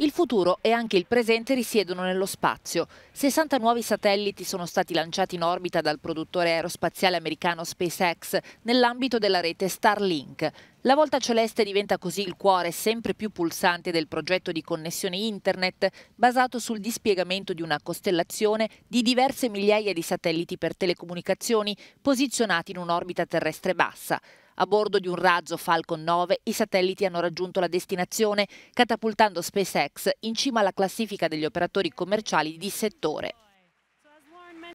Il futuro e anche il presente risiedono nello spazio. 60 nuovi satelliti sono stati lanciati in orbita dal produttore aerospaziale americano SpaceX nell'ambito della rete Starlink. La Volta Celeste diventa così il cuore sempre più pulsante del progetto di connessione internet basato sul dispiegamento di una costellazione di diverse migliaia di satelliti per telecomunicazioni posizionati in un'orbita terrestre bassa. A bordo di un razzo Falcon 9 i satelliti hanno raggiunto la destinazione, catapultando SpaceX in cima alla classifica degli operatori commerciali di settore.